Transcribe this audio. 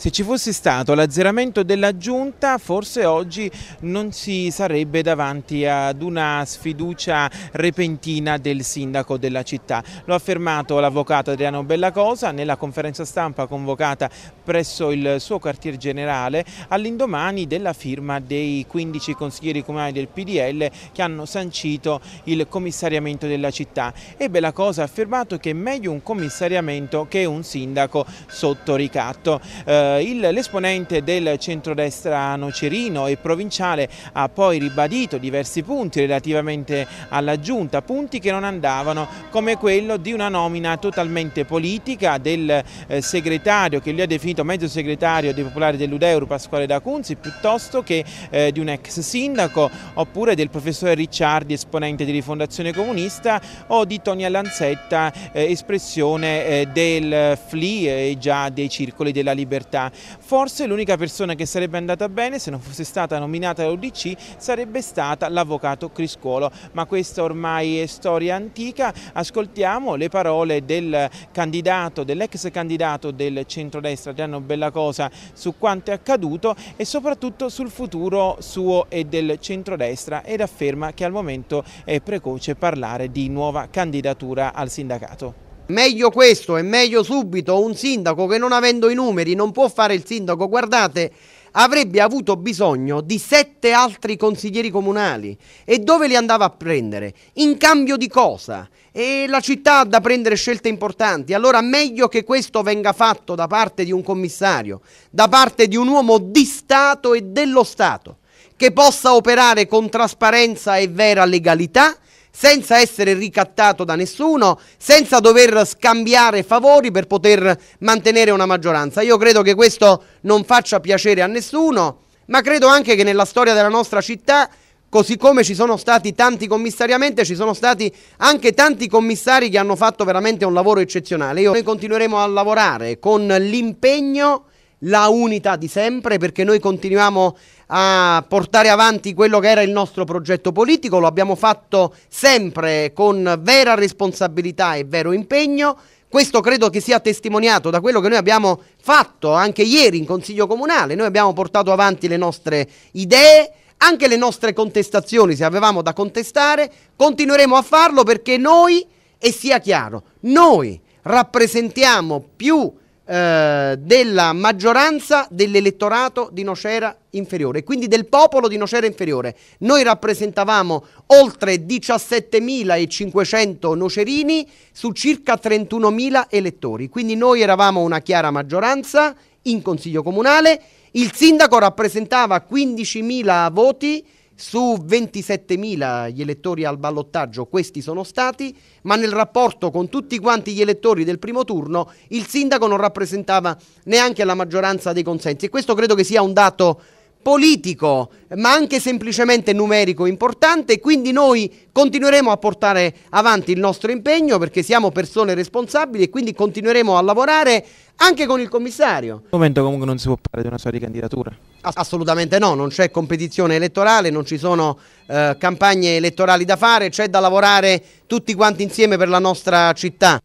Se ci fosse stato l'azzeramento della giunta forse oggi non si sarebbe davanti ad una sfiducia repentina del sindaco della città. Lo ha affermato l'avvocato Adriano Bellacosa nella conferenza stampa convocata presso il suo quartier generale all'indomani della firma dei 15 consiglieri comunali del PDL che hanno sancito il commissariamento della città. E Bellacosa ha affermato che è meglio un commissariamento che un sindaco sotto ricatto. Eh, eh, l'esponente del centrodestra nocerino e provinciale ha poi ribadito diversi punti relativamente alla giunta, punti che non andavano come quello di una nomina totalmente politica del eh, segretario che lui ha definito mezzo segretario dei popolari dell'Udeuro Pasquale D'Acunzi piuttosto che eh, di un ex sindaco oppure del professore Ricciardi esponente di Rifondazione Comunista o di Tonia Lanzetta eh, espressione eh, del FLI e eh, già dei circoli della libertà città. Forse l'unica persona che sarebbe andata bene se non fosse stata nominata all'Udc sarebbe stata l'avvocato Criscuolo, ma questa ormai è storia antica. Ascoltiamo le parole del candidato, dell'ex candidato del centrodestra Gianno Bellacosa su quanto è accaduto e soprattutto sul futuro suo e del centrodestra ed afferma che al momento è precoce parlare di nuova candidatura al sindacato. Meglio questo e meglio subito un sindaco che non avendo i numeri non può fare il sindaco, guardate, avrebbe avuto bisogno di sette altri consiglieri comunali e dove li andava a prendere? In cambio di cosa? E la città ha da prendere scelte importanti, allora meglio che questo venga fatto da parte di un commissario, da parte di un uomo di Stato e dello Stato, che possa operare con trasparenza e vera legalità senza essere ricattato da nessuno, senza dover scambiare favori per poter mantenere una maggioranza. Io credo che questo non faccia piacere a nessuno, ma credo anche che nella storia della nostra città così come ci sono stati tanti commissariamente, ci sono stati anche tanti commissari che hanno fatto veramente un lavoro eccezionale. Io, noi continueremo a lavorare con l'impegno la unità di sempre perché noi continuiamo a portare avanti quello che era il nostro progetto politico, lo abbiamo fatto sempre con vera responsabilità e vero impegno. Questo credo che sia testimoniato da quello che noi abbiamo fatto anche ieri in Consiglio Comunale. Noi abbiamo portato avanti le nostre idee, anche le nostre contestazioni, se avevamo da contestare, continueremo a farlo perché noi, e sia chiaro, noi rappresentiamo più eh, della maggioranza dell'elettorato di Nocera inferiore, quindi del popolo di Nocera inferiore. Noi rappresentavamo oltre 17.500 nocerini su circa 31.000 elettori, quindi noi eravamo una chiara maggioranza in consiglio comunale, il sindaco rappresentava 15.000 voti su 27.000 gli elettori al ballottaggio questi sono stati, ma nel rapporto con tutti quanti gli elettori del primo turno il sindaco non rappresentava neanche la maggioranza dei consensi. E questo credo che sia un dato politico, ma anche semplicemente numerico importante. Quindi noi continueremo a portare avanti il nostro impegno perché siamo persone responsabili e quindi continueremo a lavorare anche con il commissario. Al momento comunque non si può parlare di una sua ricandidatura. Assolutamente no, non c'è competizione elettorale, non ci sono eh, campagne elettorali da fare, c'è da lavorare tutti quanti insieme per la nostra città.